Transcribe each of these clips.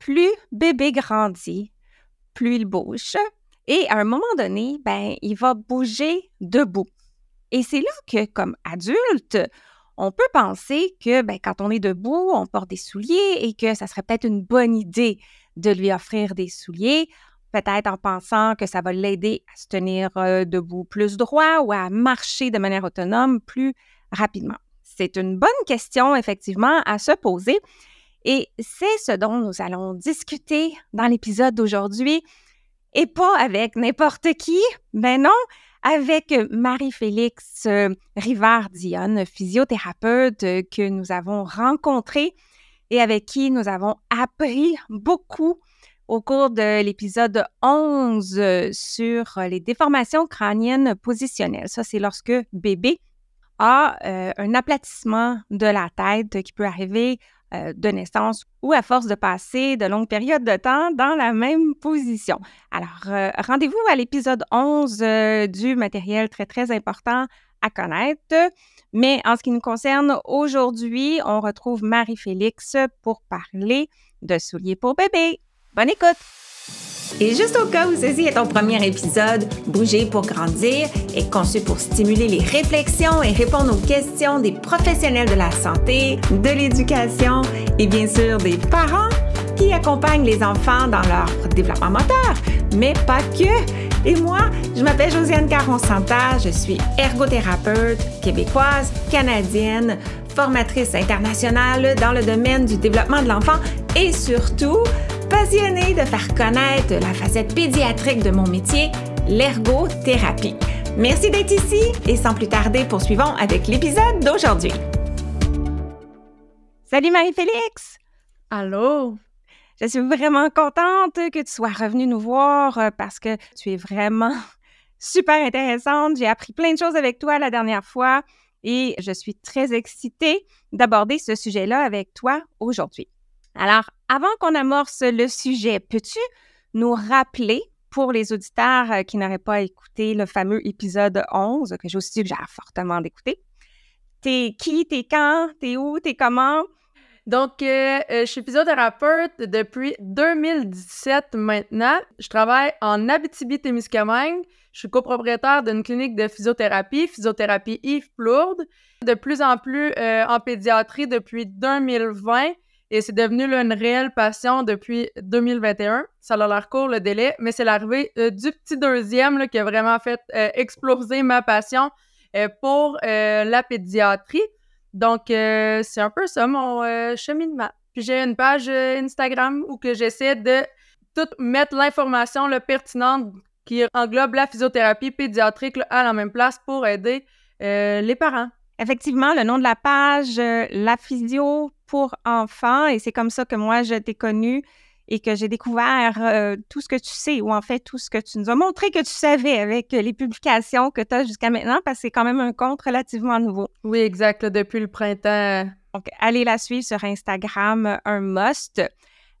plus bébé grandit, plus il bouge. Et à un moment donné, ben, il va bouger debout. Et c'est là que, comme adulte, on peut penser que ben, quand on est debout, on porte des souliers et que ça serait peut-être une bonne idée de lui offrir des souliers, peut-être en pensant que ça va l'aider à se tenir euh, debout plus droit ou à marcher de manière autonome plus rapidement. C'est une bonne question, effectivement, à se poser. Et c'est ce dont nous allons discuter dans l'épisode d'aujourd'hui, et pas avec n'importe qui, mais non, avec Marie-Félix Rivard-Dionne, physiothérapeute euh, que nous avons rencontrée et avec qui nous avons appris beaucoup au cours de l'épisode 11 euh, sur les déformations crâniennes positionnelles. Ça, c'est lorsque bébé a euh, un aplatissement de la tête qui peut arriver euh, de naissance ou à force de passer de longues périodes de temps dans la même position. Alors, euh, rendez-vous à l'épisode 11 euh, du matériel très, très important à connaître. Mais en ce qui nous concerne, aujourd'hui, on retrouve Marie-Félix pour parler de souliers pour bébé. Bonne écoute! Et juste au cas où ceci est ton premier épisode, Bouger pour grandir est conçu pour stimuler les réflexions et répondre aux questions des professionnels de la santé, de l'éducation et bien sûr des parents qui accompagnent les enfants dans leur développement moteur, mais pas que. Et moi, je m'appelle Josiane Caron-Santa, je suis ergothérapeute québécoise, canadienne, formatrice internationale dans le domaine du développement de l'enfant et surtout passionnée de faire connaître la facette pédiatrique de mon métier, l'ergothérapie. Merci d'être ici et sans plus tarder, poursuivons avec l'épisode d'aujourd'hui. Salut Marie-Félix! Allô? Je suis vraiment contente que tu sois revenue nous voir euh, parce que tu es vraiment super intéressante. J'ai appris plein de choses avec toi la dernière fois et je suis très excitée d'aborder ce sujet-là avec toi aujourd'hui. Alors, avant qu'on amorce le sujet, peux-tu nous rappeler pour les auditeurs euh, qui n'auraient pas écouté le fameux épisode 11, que je vous suggère fortement d'écouter, t'es qui, t'es quand, t'es où, t'es comment? Donc, euh, euh, je suis physiothérapeute depuis 2017 maintenant. Je travaille en Abitibi-Témiscamingue. Je suis copropriétaire d'une clinique de physiothérapie, Physiothérapie Yves Plourde. De plus en plus en pédiatrie depuis 2020. Et c'est devenu une réelle passion depuis 2021. Ça a l'air court le délai, mais c'est l'arrivée euh, du petit deuxième qui a vraiment fait euh, exploser ma passion euh, pour la pédiatrie. Donc, c'est un peu ça mon cheminement. Puis j'ai une page Instagram où que j'essaie de tout mettre l'information pertinente qui englobe la physiothérapie pédiatrique à la même place pour aider les parents. Effectivement, le nom de la page, la physio pour enfants. Et c'est comme ça que moi, je t'ai connue et que j'ai découvert euh, tout ce que tu sais, ou en fait tout ce que tu nous as montré que tu savais avec les publications que tu as jusqu'à maintenant, parce que c'est quand même un compte relativement nouveau. Oui, exact, depuis le printemps. Donc, allez la suivre sur Instagram, un must.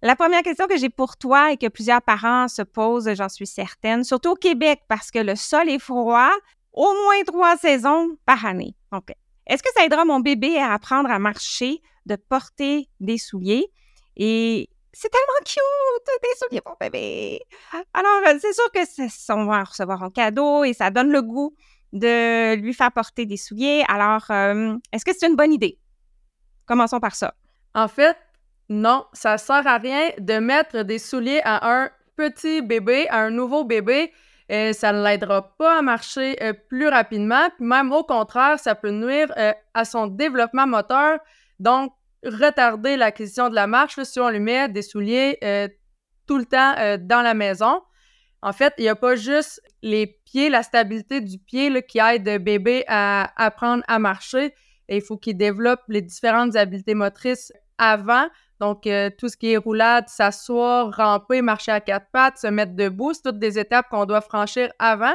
La première question que j'ai pour toi et que plusieurs parents se posent, j'en suis certaine, surtout au Québec, parce que le sol est froid au moins trois saisons par année. est-ce que ça aidera mon bébé à apprendre à marcher de porter des souliers. Et c'est tellement cute, des souliers pour bébé. Alors, euh, c'est sûr que ça, on va recevoir en cadeau et ça donne le goût de lui faire porter des souliers. Alors, euh, est-ce que c'est une bonne idée? Commençons par ça. En fait, non, ça sert à rien de mettre des souliers à un petit bébé, à un nouveau bébé. ça ne l'aidera pas à marcher euh, plus rapidement. Puis même au contraire, ça peut nuire à son développement moteur. Donc, retarder l'acquisition de la marche si on lui met des souliers euh, tout le temps euh, dans la maison. En fait, il n'y a pas juste les pieds, la stabilité du pied le qui aide bébé à apprendre à marcher. il faut qu'il développe les différentes habiletés motrices avant. Donc, euh, tout ce qui est roulade, s'asseoir, ramper, marcher à quatre pattes, se mettre debout, c'est toutes des étapes qu'on doit franchir avant.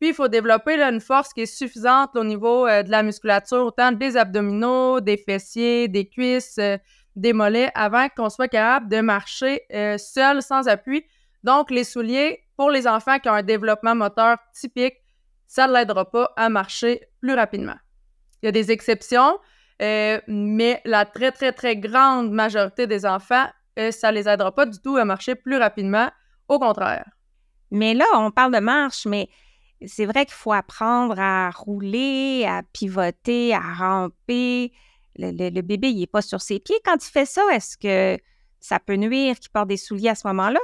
Puis, il faut développer une force qui est suffisante au niveau euh, de la musculature, autant des abdominaux, des fessiers, des cuisses, euh, des mollets, avant qu'on soit capable de marcher euh, seul, sans appui. Donc, les souliers, pour les enfants qui ont un développement moteur typique, ça ne l'aidera pas à marcher plus rapidement. Il y a des exceptions, mais la très, très, très grande majorité des enfants, ça ne les aidera pas du tout à marcher plus rapidement. Au contraire. Mais là, on parle de marche, mais c'est vrai qu'il faut apprendre à rouler, à pivoter, à ramper. Le, bébé, il n'est pas sur ses pieds. Quand il fait ça, est-ce que ça peut nuire qu'il porte des souliers à ce moment-là?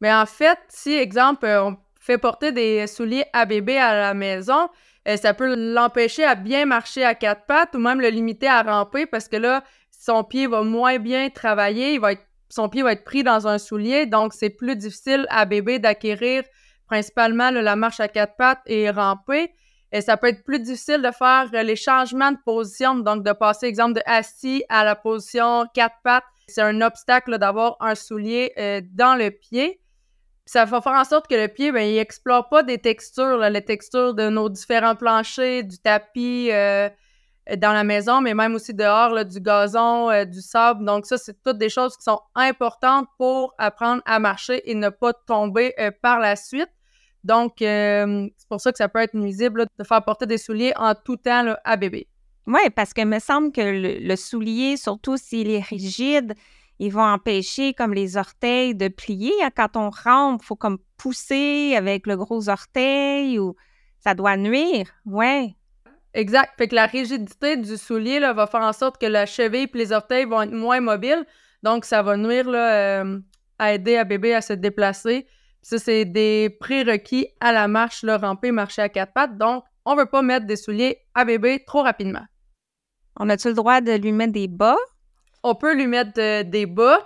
Mais en fait, si, exemple, euh, on fait porter des souliers à bébé à la maison, euh, ça peut l'empêcher à bien marcher à quatre pattes ou même le limiter à ramper parce que là, son pied va moins bien travailler, va son pied va être pris dans un soulier, donc c'est plus difficile à bébé d'acquérir principalement la marche à quatre pattes et ramper. Et ça peut être plus difficile de faire euh, les changements de position, donc de passer, exemple, de assis à la position quatre pattes. C'est un obstacle d'avoir un soulier euh, dans le pied. Ça va faire en sorte que le pied, bien, il explore pas des textures, les textures de nos différents planchers, du tapis euh, dans la maison, mais même aussi dehors, du gazon, du sable. Donc ça, c'est toutes des choses qui sont importantes pour apprendre à marcher et ne pas tomber par la suite. Donc, euh, c'est pour ça que ça peut être nuisible de faire porter des souliers en tout temps à bébé. Oui, parce que me semble que le, soulier, surtout s'il est rigide, il va empêcher comme les orteils de plier. Hein, quand on rampe, il faut comme pousser avec le gros orteil ou ça doit nuire. Oui. Exact. Fait que la rigidité du soulier va faire en sorte que la cheville et les orteils vont être moins mobiles. Donc, ça va nuire euh, à aider à bébé à se déplacer ça, c'est des prérequis à la marche, le ramper, marcher à quatre pattes. Donc, on ne veut pas mettre des souliers à bébé trop rapidement. On a-tu le droit de lui mettre des bas? On peut lui mettre euh, des bas,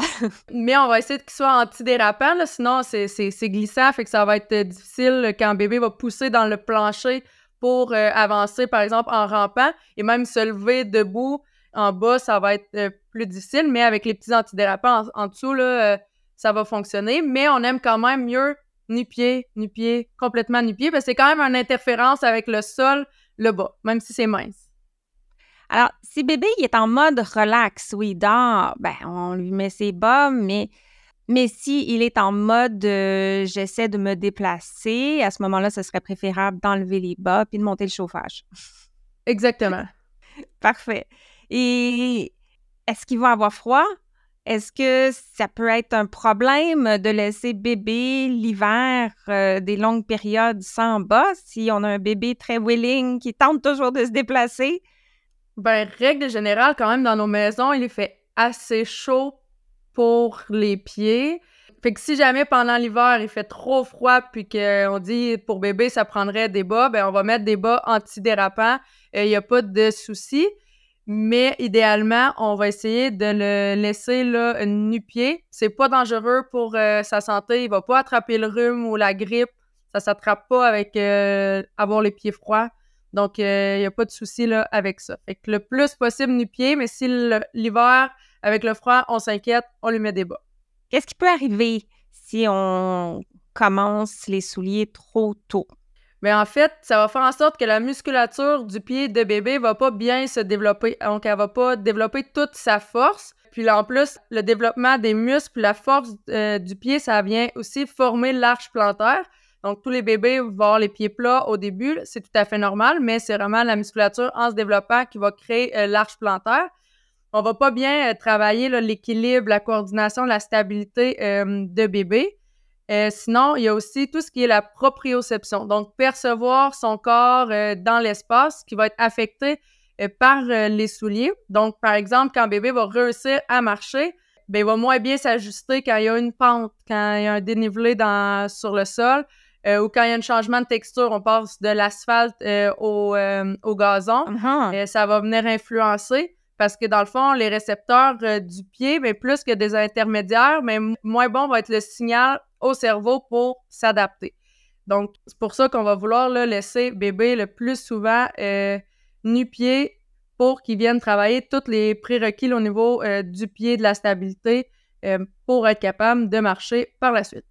mais on va essayer qu'il soit antidérapant, sinon c'est glissant, fait que ça va être euh, difficile euh, quand bébé va pousser dans le plancher pour avancer, par exemple, en rampant, et même se lever debout en bas, ça va être plus difficile, mais avec les petits antidérapants en, dessous, là, ça va fonctionner, mais on aime quand même mieux nu-pied, nu-pied, complètement nu-pied, parce que c'est quand même une interférence avec le sol, le bas, même si c'est mince. Alors, si bébé il est en mode relax, oui, dort, ben, on lui met ses bas, mais, mais si il est en mode euh, j'essaie de me déplacer, à ce moment-là, ce serait préférable d'enlever les bas puis de monter le chauffage. Exactement. Parfait. Et est-ce qu'il va avoir froid? Est-ce que ça peut être un problème de laisser bébé l'hiver euh, des longues périodes sans bas si on a un bébé très willing qui tente toujours de se déplacer? Ben, règle générale, quand même, dans nos maisons, il fait assez chaud pour les pieds. Fait que si jamais pendant l'hiver il fait trop froid puis qu'on dit pour bébé ça prendrait des bas, ben on va mettre des bas antidérapants. Il n'y a pas de souci. Mais idéalement, on va essayer de le laisser là, nu-pied. C'est pas dangereux pour euh, sa santé. Il va pas attraper le rhume ou la grippe. Ça s'attrape pas avec euh, avoir les pieds froids. Donc, euh, il n'y a pas de souci là, avec ça. Fait que le plus possible nu-pied, mais si l'hiver, avec le froid, on s'inquiète, on lui met des bas. Qu'est-ce qui peut arriver si on commence les souliers trop tôt? Mais en fait, ça va faire en sorte que la musculature du pied de bébé va pas bien se développer. Donc, elle va pas développer toute sa force. Puis en plus, le développement des muscles, la force euh, du pied, ça vient aussi former l'arche plantaire. Donc, tous les bébés vont avoir les pieds plats au début. C'est tout à fait normal, mais c'est vraiment la musculature en se développant qui va créer euh, l'arche plantaire. On va pas bien euh, travailler l'équilibre, la coordination, la stabilité de bébé. Euh, sinon, il y a aussi tout ce qui est la proprioception, donc percevoir son corps euh, dans l'espace qui va être affecté euh, par les souliers. Donc, par exemple, quand bébé va réussir à marcher, ben, il va moins bien s'ajuster quand il y a une pente, quand il y a un dénivelé sur le sol ou quand il y a un changement de texture. On passe de l'asphalte au, gazon. et ça va venir influencer parce que dans le fond, les récepteurs euh, du pied, mais plus que des intermédiaires, mais moins bon va être le signal au cerveau pour s'adapter. Donc, c'est pour ça qu'on va vouloir laisser bébé le plus souvent euh, nu-pied pour qu'il vienne travailler tous les prérequis au niveau euh, du pied, de la stabilité, pour être capable de marcher par la suite.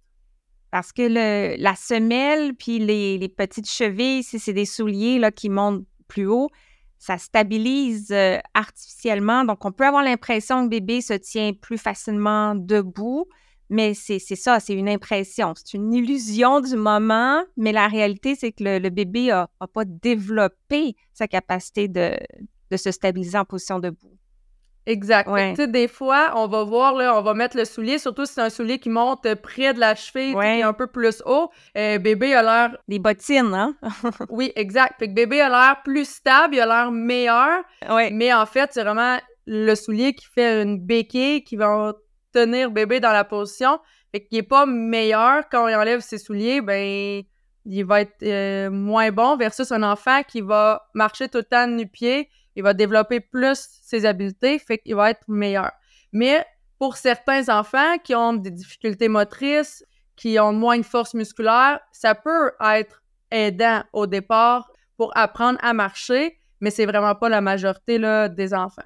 Parce que la semelle, puis les, petites chevilles, si c'est des souliers qui montent plus haut, ça stabilise euh, artificiellement. Donc, on peut avoir l'impression que bébé se tient plus facilement debout, mais c'est ça, c'est une impression, c'est une illusion du moment, mais la réalité, c'est que le, bébé n'a pas développé sa capacité de, de se stabiliser en position debout. Exact. des fois, on va voir, là, on va mettre le soulier, surtout si c'est un soulier qui monte près de la cheville, qui est un peu plus haut. Euh, bébé a l'air. Des bottines, hein? oui, exact. Fait que bébé a l'air plus stable, il a l'air meilleur. Ouais. Mais en fait, c'est vraiment le soulier qui fait une béquille qui va tenir bébé dans la position. Fait qu'il n'est pas meilleur. Quand il enlève ses souliers, ben, il va être euh, moins bon versus un enfant qui va marcher tout le temps nu-pied il va développer plus ses habiletés, fait qu'il va être meilleur. Mais pour certains enfants qui ont des difficultés motrices, qui ont moins de force musculaire, ça peut être aidant au départ pour apprendre à marcher, mais c'est vraiment pas la majorité des enfants.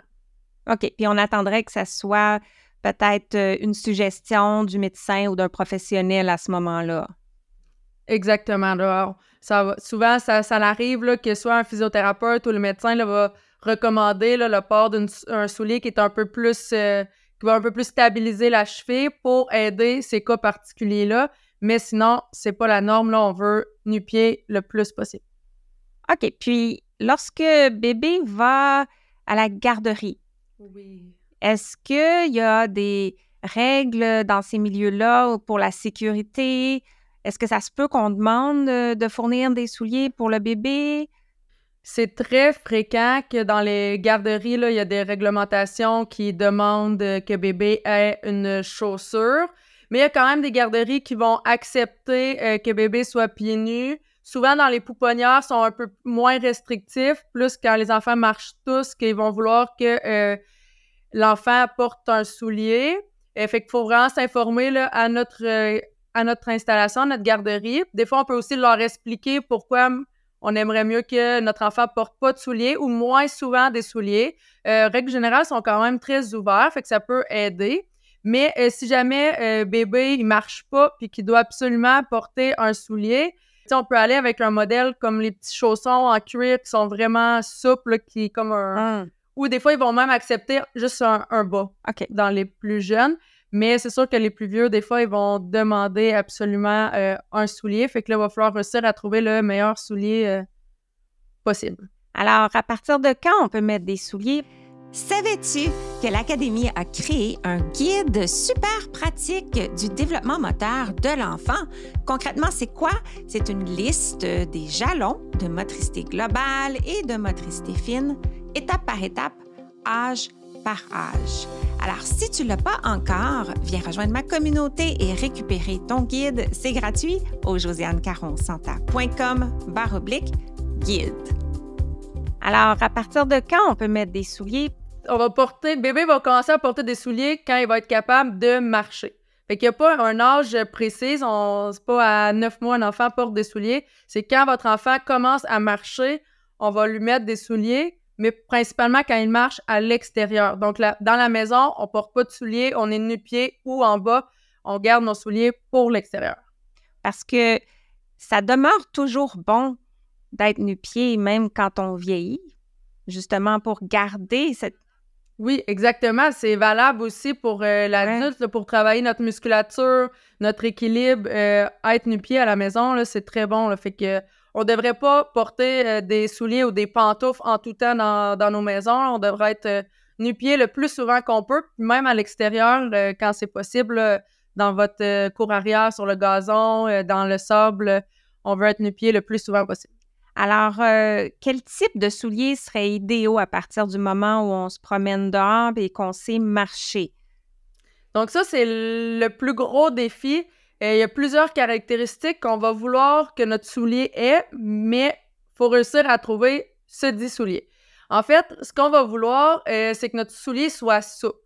OK. Puis on attendrait que ça soit peut-être euh, une suggestion du médecin ou d'un professionnel à ce moment-là. Exactement. Là. souvent, ça, ça arrive là, que soit un physiothérapeute ou le médecin là, va recommander le port d'un soulier qui est un peu plus euh, qui va un peu plus stabiliser la cheville pour aider ces cas particuliers-là. Mais sinon, c'est pas la norme. Là, on veut nu-pied le plus possible. OK. Puis, lorsque bébé va à la garderie, est-ce qu'il y a des règles dans ces milieux-là pour la sécurité? Est-ce que ça se peut qu'on demande euh, de fournir des souliers pour le bébé? c'est très fréquent que dans les garderies, là, il y a des réglementations qui demandent que bébé ait une chaussure. Mais il y a quand même des garderies qui vont accepter euh, que bébé soit pieds nus. Souvent, dans les pouponnières, sont un peu moins restrictifs, plus quand les enfants marchent tous, qu'ils vont vouloir que euh, l'enfant porte un soulier. Et euh, fait qu'il faut vraiment s'informer à notre, à notre installation, à notre garderie. Des fois, on peut aussi leur expliquer pourquoi on aimerait mieux que notre enfant porte pas de souliers ou moins souvent des souliers. Euh, règles générales sont quand même très ouvertes, fait que ça peut aider. Mais euh, si jamais euh, bébé il marche pas puis qu'il doit absolument porter un soulier, on peut aller avec un modèle comme les petits chaussons en cuir qui sont vraiment souples, qui comme un. Hum. Ou des fois, ils vont même accepter juste un, bas dans les plus jeunes. Mais c'est sûr que les plus vieux, des fois, ils vont demander absolument euh, un soulier. Fait que là, il va falloir réussir à trouver le meilleur soulier euh, possible. Alors, à partir de quand on peut mettre des souliers? Savais-tu que l'Académie a créé un guide super pratique du développement moteur de l'enfant? Concrètement, c'est quoi? C'est une liste des jalons de motricité globale et de motricité fine, étape par étape, âge par âge. Alors, si tu ne l'as pas encore, viens rejoindre ma communauté et récupérer ton guide. C'est gratuit au josianecaronsanta.com barre guide. Alors, à partir de quand on peut mettre des souliers? On va porter, bébé va commencer à porter des souliers quand il va être capable de marcher. Fait qu'il n'y a pas un âge précis, on, c'est pas à 9 mois un enfant porte des souliers. C'est quand votre enfant commence à marcher, on va lui mettre des souliers mais principalement quand il marche à l'extérieur. Donc, là, dans la maison, on ne porte pas de souliers, on est nu-pieds ou en bas, on garde nos souliers pour l'extérieur. Parce que ça demeure toujours bon d'être nu-pieds, même quand on vieillit, justement pour garder cette... Oui, exactement. C'est valable aussi pour la euh, l'adulte, pour travailler notre musculature, notre équilibre. Euh, être nu-pieds à la maison, c'est très bon. fait que on devrait pas porter euh, des souliers ou des pantoufles en tout temps dans, nos maisons. On devrait être euh, nu-pieds le plus souvent qu'on peut, même à l'extérieur quand c'est possible, euh, dans votre cour arrière, sur le gazon, dans le sable. on veut être nu-pieds le plus souvent possible. Alors, quel type de souliers serait idéal à partir du moment où on se promène dehors et qu'on sait marcher? Donc ça, c'est le plus gros défi. Euh, il y a plusieurs caractéristiques qu'on va vouloir que notre soulier ait, mais il faut réussir à trouver ce dit soulier. En fait, ce qu'on va vouloir, euh, c'est que notre soulier soit souple.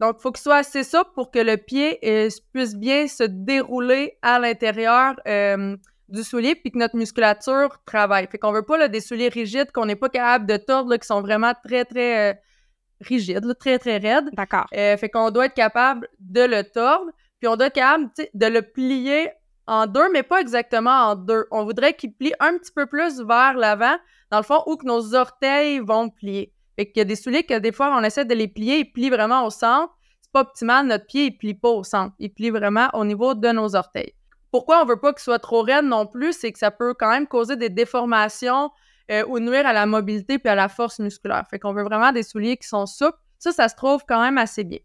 Donc, il faut qu'il soit assez souple pour que le pied euh, puisse bien se dérouler à l'intérieur du soulier, puis que notre musculature travaille. Fait qu'on veut pas des souliers rigides qu'on n'est pas capable de tordre, qui sont vraiment très, très rigides, très, très raides. D'accord. fait qu'on doit être capable de le tordre. Puis on doit capable de le plier en deux, mais pas exactement en deux. On voudrait qu'il plie un petit peu plus vers l'avant, dans le fond, où que nos orteils vont plier. Fait qu'il y a des souliers que des fois, on essaie de les plier, ils plient vraiment au centre. C'est pas optimal, notre pied, il plie pas au centre. Il plie vraiment au niveau de nos orteils. Pourquoi on veut pas qu'il soit trop raide non plus, c'est que ça peut quand même causer des déformations euh, ou nuire à la mobilité puis à la force musculaire. Fait qu'on veut vraiment des souliers qui sont souples. Ça, ça se trouve quand même assez bien.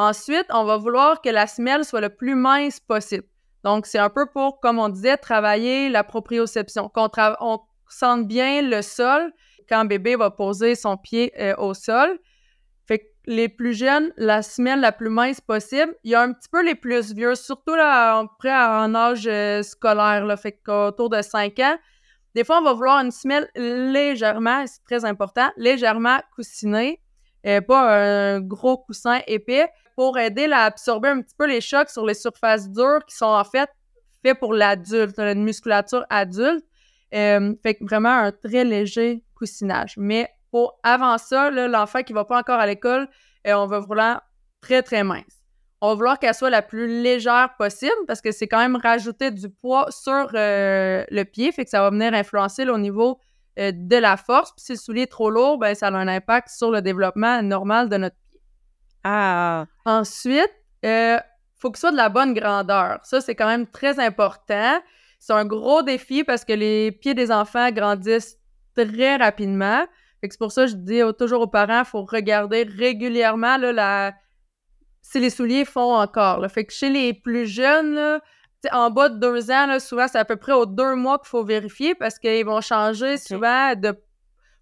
Ensuite, on va vouloir que la semelle soit le plus mince possible. Donc, c'est un peu pour, comme on disait, travailler la proprioception, qu'on sente bien le sol quand bébé va poser son pied euh, au sol. Fait que les plus jeunes, la semelle la plus mince possible. Il y a un petit peu les plus vieux, surtout là, près en âge euh, scolaire, là, fait qu'autour de 5 ans. Des fois, on va vouloir une semelle légèrement, c'est très important, légèrement coussinée, et euh, pas un gros coussin épais pour aider à absorber un petit peu les chocs sur les surfaces dures qui sont en fait faits pour l'adulte, une musculature adulte. Euh, fait vraiment un très léger coussinage. Mais pour avant ça, l'enfant qui ne va pas encore à l'école, euh, on va vouloir très, très mince. On va vouloir qu'elle soit la plus légère possible parce que c'est quand même rajouter du poids sur euh, le pied, fait que ça va venir influencer au niveau de la force. Puis si le soulier est trop lourd, ben, ça a un impact sur le développement normal de notre pied. Ah. Ensuite, il euh, faut que ce soit de la bonne grandeur. Ça, c'est quand même très important. C'est un gros défi parce que les pieds des enfants grandissent très rapidement. c'est pour ça que je dis toujours aux parents, il faut regarder régulièrement la... si les souliers font encore. Fait que chez les plus jeunes, en bas de deux ans, souvent, c'est à peu près aux deux mois qu'il faut vérifier parce qu'ils vont changer souvent de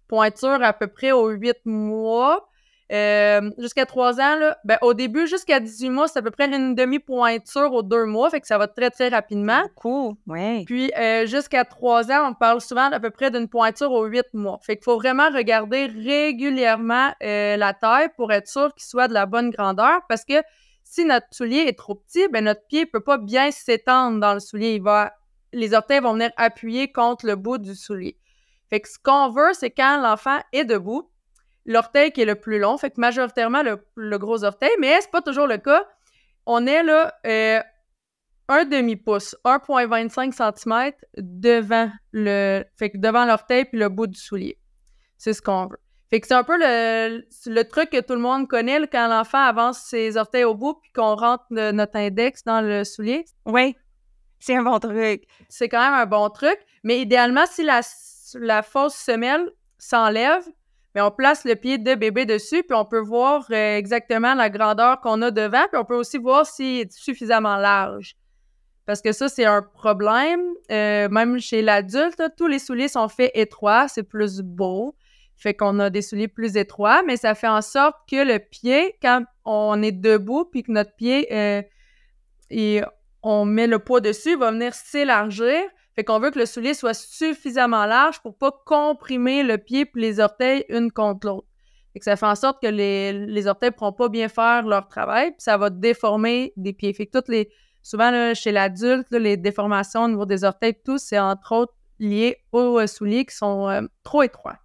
pointure à peu près aux huit mois. Euh, jusqu'à 3 ans, là, ben, au début, jusqu'à 18 mois, c'est à peu près une demi-pointure aux deux mois, fait que ça va très, très rapidement. Cool, oui. Puis euh, jusqu'à 3 ans, on parle souvent à peu près d'une pointure aux 8 mois. Fait qu'il faut vraiment regarder régulièrement euh, la taille pour être sûr qu'il soit de la bonne grandeur parce que si notre soulier est trop petit, ben, notre pied ne peut pas bien s'étendre dans le soulier. va, les orteils vont venir appuyer contre le bout du soulier. Fait que ce qu'on veut, c'est quand l'enfant est debout, l'orteil qui est le plus long. Fait que majoritairement, le, gros orteil, mais c'est pas toujours le cas. On est là euh, un demi-pouce, 1,25 cm devant le, fait que devant l'orteil puis le bout du soulier. C'est ce qu'on veut. Fait que c'est un peu le, truc que tout le monde connaît quand l'enfant avance ses orteils au bout puis qu'on rentre notre index dans le soulier. Oui, c'est un bon truc. C'est quand même un bon truc, mais idéalement, si la, la fausse semelle s'enlève, mais on place le pied de bébé dessus, puis on peut voir euh, exactement la grandeur qu'on a devant, puis on peut aussi voir s'il est suffisamment large. Parce que ça, c'est un problème. Euh, même chez l'adulte, tous les souliers sont faits étroits, c'est plus beau. Fait qu'on a des souliers plus étroits, mais ça fait en sorte que le pied, quand on est debout, puis que notre pied, et euh, on met le poids dessus, va venir s'élargir. Fait qu'on veut que le soulier soit suffisamment large pour pas comprimer le pied puis les orteils une contre l'autre. Et que ça fait en sorte que les, les orteils ne pourront pas bien faire leur travail, puis ça va déformer des pieds. Fait toutes les, souvent, chez l'adulte, les déformations au niveau des orteils, tout, c'est entre autres lié aux euh, souliers qui sont euh, trop étroits.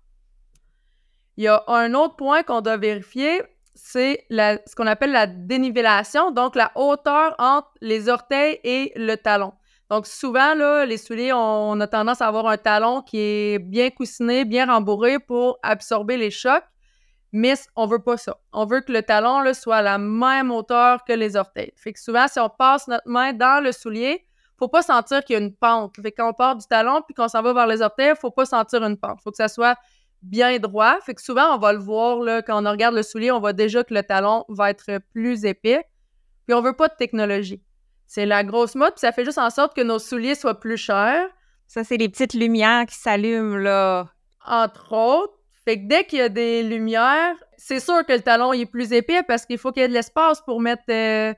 Il y a un autre point qu'on doit vérifier, c'est ce qu'on appelle la dénivellation, donc la hauteur entre les orteils et le talon. Donc, souvent, les souliers, on, a tendance à avoir un talon qui est bien coussiné, bien rembourré pour absorber les chocs, mais on veut pas ça. On veut que le talon là, soit à la même hauteur que les orteils. Fait que souvent, si on passe notre main dans le soulier, faut pas sentir qu'il y a une pente. Fait que quand on part du talon puis qu'on s'en va vers les orteils, il faut pas sentir une pente. Faut que ça soit bien droit. Fait que souvent, on va le voir, quand on regarde le soulier, on voit déjà que le talon va être plus épais. Puis on veut pas de technologie. C'est la grosse mode, puis ça fait juste en sorte que nos souliers soient plus chers. Ça, c'est les petites lumières qui s'allument, là. Entre autres. Fait que dès qu'il y a des lumières, c'est sûr que le talon est plus épais parce qu'il faut qu'il y ait de l'espace pour mettre euh,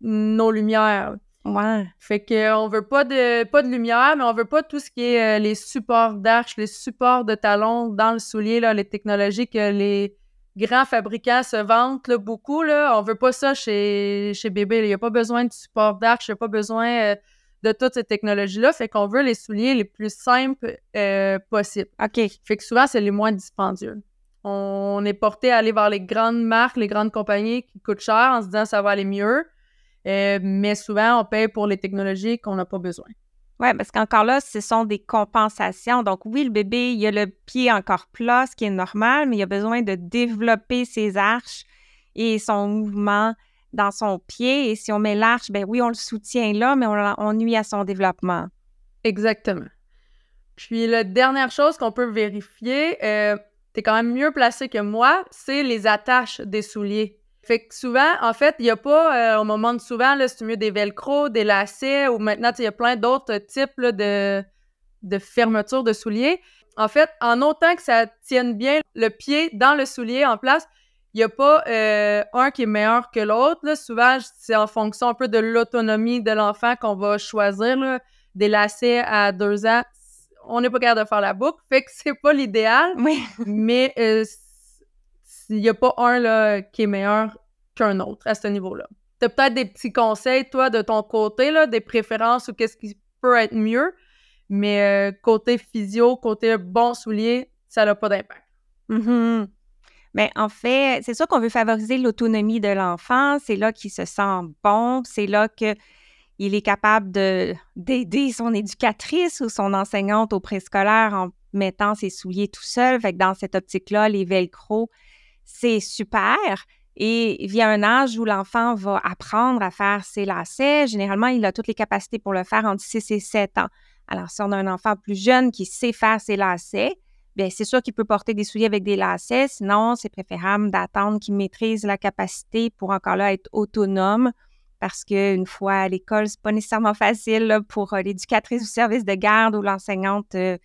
nos lumières. Ouais. Fait qu'on euh, veut pas de, pas de lumière, mais on veut pas tout ce qui est euh, les supports d'arche, les supports de talons dans le soulier, là, les technologies que les grands fabricants se vantent beaucoup. Là. On veut pas ça chez, chez bébé. Il n'y a pas besoin de support d'arche, il n'y a pas besoin euh, de toutes ces technologies-là. Fait qu'on veut les souliers les plus simples possible. Euh, possibles. OK. Fait que souvent, c'est les moins dispendieux. On est porté à aller vers les grandes marques, les grandes compagnies qui coûtent cher en se disant ça va aller mieux. Euh, mais souvent, on paye pour les technologies qu'on n'a pas besoin. Oui, parce qu'encore là, ce sont des compensations. Donc, oui, le bébé, il a le pied encore plat, ce qui est normal, mais il a besoin de développer ses arches et son mouvement dans son pied. Et si on met l'arche, ben oui, on le soutient là, mais on, nuit à son développement. Exactement. Puis la dernière chose qu'on peut vérifier, euh, tu es quand même mieux placé que moi, c'est les attaches des souliers. Fait que souvent, en fait, il n'y a pas, au moment de souvent, c'est mieux des velcro, des lacets, ou maintenant, il y a plein d'autres types de, de fermeture de souliers. En fait, en autant que ça tienne bien le pied dans le soulier en place, il n'y a pas euh, un qui est meilleur que l'autre. Souvent, c'est en fonction un peu de l'autonomie de l'enfant qu'on va choisir. Là. Des lacets à deux ans, on n'est pas capable de faire la boucle, fait que c'est pas l'idéal. Oui. Mais euh, il n'y a pas un qui est meilleur qu'un autre à ce niveau-là. Tu as peut-être des petits conseils, toi, de ton côté, là, des préférences ou qu'est-ce qui peut être mieux, mais euh, côté physio, côté bon soulier, ça n'a pas d'impact. Mm-hmm. Mais en fait, c'est sûr qu'on veut favoriser l'autonomie de l'enfant. C'est là qu'il se sent bon. C'est là qu'il est capable d'aider son éducatrice ou son enseignante au préscolaire en mettant ses souliers tout seul. Fait dans cette optique-là, les velcros, c'est super. Et via un âge où l'enfant va apprendre à faire ses lacets. Généralement, il a toutes les capacités pour le faire entre 6 et 7 ans. Alors, si on a un enfant plus jeune qui sait faire ses lacets, bien, c'est sûr qu'il peut porter des souliers avec des lacets. Sinon, c'est préférable d'attendre qu'il maîtrise la capacité pour encore là être autonome parce qu'une fois à l'école, c'est pas nécessairement facile pour euh, l'éducatrice du service de garde ou l'enseignante euh,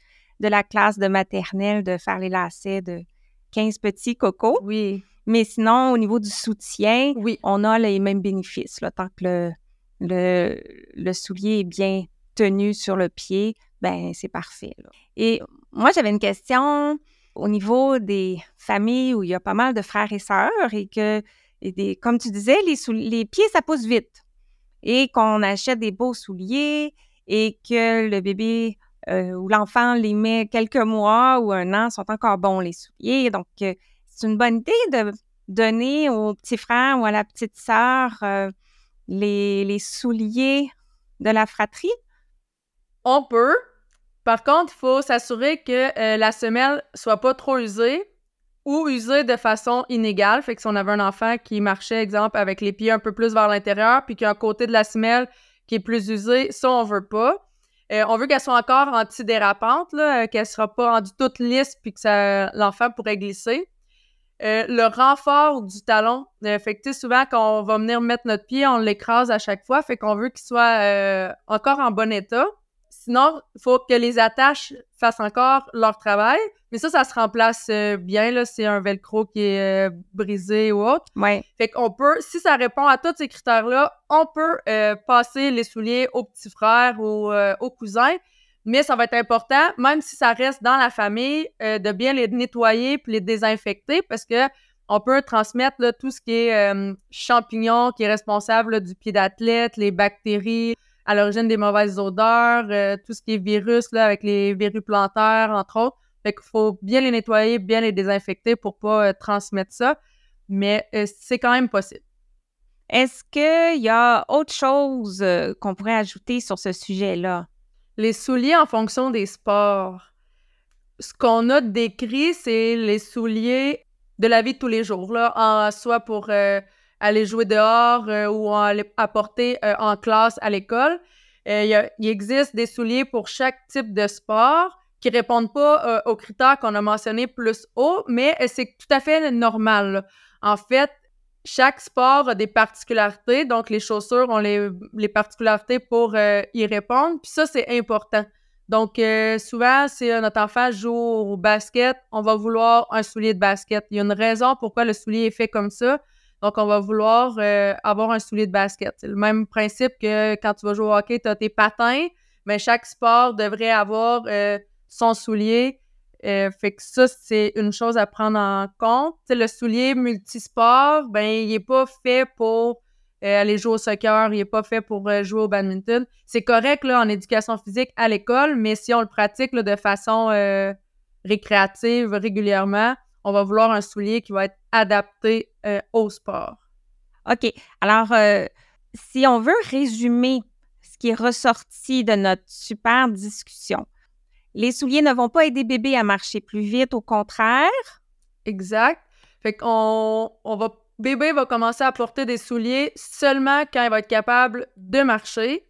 de la classe de maternelle de faire les lacets de 15 petits cocos. Oui. Mais sinon, au niveau du soutien, oui. on a les mêmes bénéfices. Là, tant que le, soulier est bien tenu sur le pied, ben c'est parfait. Et moi, j'avais une question au niveau des familles où il y a pas mal de frères et sœurs et que, des, comme tu disais, les, les pieds, ça pousse vite. Et qu'on achète des beaux souliers et que le bébé euh, où l'enfant les met quelques mois ou un an, sont encore bons les souliers. Donc, euh, c'est une bonne idée de donner au petit frère ou à la petite sœur euh, les, souliers de la fratrie. On peut. Par contre, il faut s'assurer que la semelle soit pas trop usée ou usée de façon inégale. Fait que si on avait un enfant qui marchait, exemple, avec les pieds un peu plus vers l'intérieur, puis qu'il côté de la semelle qui est plus usé, ça, on veut pas. Euh, on veut qu'elle soit encore antidérapante, là, euh, qu'elle ne sera pas rendue toute lisse puis que ça, l'enfant pourrait glisser. Euh, le renfort du talon. Euh, fait que, souvent, quand on va venir mettre notre pied, on l'écrase à chaque fois. Fait qu'on veut qu'il soit encore en bon état. Sinon, il faut que les attaches fassent encore leur travail. Mais ça, ça se remplace euh, bien. Là, c'est un velcro qui est euh, brisé ou autre. Ouais. Fait qu'on peut, si ça répond à tous ces critères-là, on peut euh, passer les souliers aux petits frères ou aux cousins. Mais ça va être important, même si ça reste dans la famille, de bien les nettoyer puis les désinfecter parce que on peut transmettre tout ce qui est champignons, qui est responsable du pied d'athlète, les bactéries, à l'origine des mauvaises odeurs, euh, tout ce qui est virus, avec les virus plantaires, entre autres. Fait qu'il faut bien les nettoyer, bien les désinfecter pour pas euh, transmettre ça. Mais euh, c'est quand même possible. Est-ce qu'il y a autre chose qu'on pourrait ajouter sur ce sujet-là? Les souliers en fonction des sports. Ce qu'on a décrit, c'est les souliers de la vie de tous les jours, là, en, soit pour aller jouer dehors euh, ou aller apporter euh, en classe à l'école. Euh, il existe des souliers pour chaque type de sport qui répondent pas aux critères qu'on a mentionnés plus haut, mais c'est tout à fait normal. En fait, chaque sport a des particularités, donc les chaussures ont les, particularités pour y répondre, puis ça, c'est important. Donc, souvent, si notre enfant joue au basket, on va vouloir un soulier de basket. Il y a une raison pourquoi le soulier est fait comme ça. Donc, on va vouloir euh, avoir un soulier de basket. C'est le même principe que quand tu vas jouer au hockey, tu as tes patins, mais chaque sport devrait avoir euh, son soulier. Euh, fait que ça, c'est une chose à prendre en compte. le soulier multisport, ben, il n'est pas fait pour euh, aller jouer au soccer, il n'est pas fait pour jouer au badminton. C'est correct là, en éducation physique à l'école, mais si on le pratique de façon récréative régulièrement, on va vouloir un soulier qui va être adapté euh, au sport. OK. Alors, euh, si on veut résumer ce qui est ressorti de notre super discussion, les souliers ne vont pas aider bébé à marcher plus vite, au contraire. Exact. Fait qu'on on va bébé va commencer à porter des souliers seulement quand il va être capable de marcher,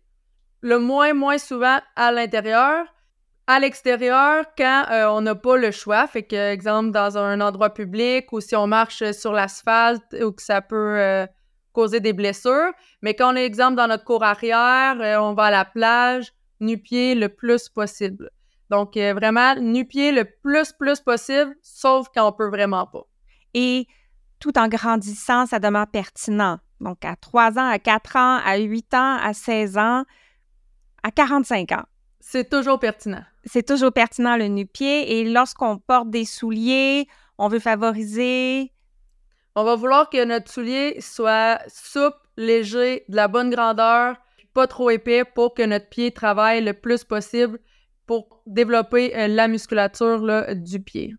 le moins moins souvent à l'intérieur, à l'extérieur quand euh, on n'a pas le choix. Fait que, exemple, dans un endroit public ou si on marche sur l'asphalte ou que ça peut euh, causer des blessures. Mais quand on est, exemple, dans notre cour arrière, euh, on va à la plage, nu-pied le plus possible. Donc, vraiment, nu-pied le plus, plus possible, sauf quand on peut vraiment pas. Et tout en grandissant, ça demeure pertinent. Donc, à 3 ans, à 4 ans, à 8 ans, à 16 ans, à 45 ans. C'est toujours pertinent. C'est toujours pertinent le nu-pied. Et lorsqu'on porte des souliers, on veut favoriser. On va vouloir que notre soulier soit souple, léger, de la bonne grandeur, pas trop épais pour que notre pied travaille le plus possible pour développer euh, la musculature du pied.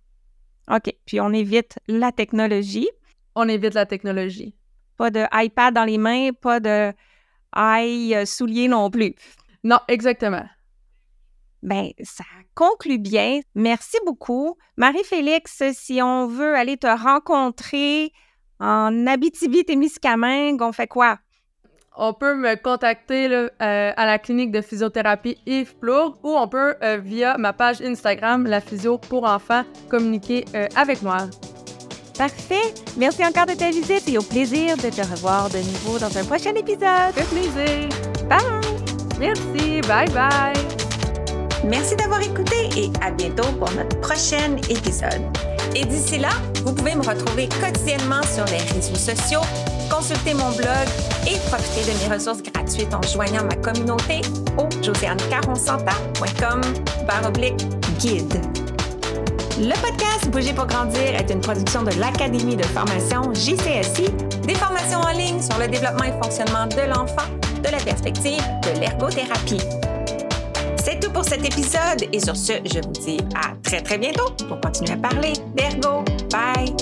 OK. Puis on évite la technologie. On évite la technologie. Pas de iPad dans les mains, pas de euh, souliers non plus. Non, exactement. Ben, ça conclut bien. Merci beaucoup. Marie-Félix, si on veut aller te rencontrer en Abitibi-Témiscamingue, on fait quoi? On peut me contacter euh, à la clinique de physiothérapie Yves ou on peut, euh, via ma page Instagram, La Physio pour enfants, communiquer euh, avec moi. Parfait. Merci encore de ta visite et au plaisir de te revoir de nouveau dans un prochain épisode. Au plaisir. Bye. Merci. Bye bye. Merci d'avoir écouté et à bientôt pour notre prochain épisode. Et d'ici là, vous pouvez me retrouver quotidiennement sur les réseaux sociaux, consulter mon blog et profiter de mes ressources gratuites en joignant ma communauté au josianecaronsanta.com guide. Le podcast Bouger pour grandir est une production de l'Académie de formation JCSI, des formations en ligne sur le développement et fonctionnement de l'enfant de la perspective de l'ergothérapie pour cet épisode et sur ce, je vous dis à très très bientôt pour continuer à parler d'ergo. Bye!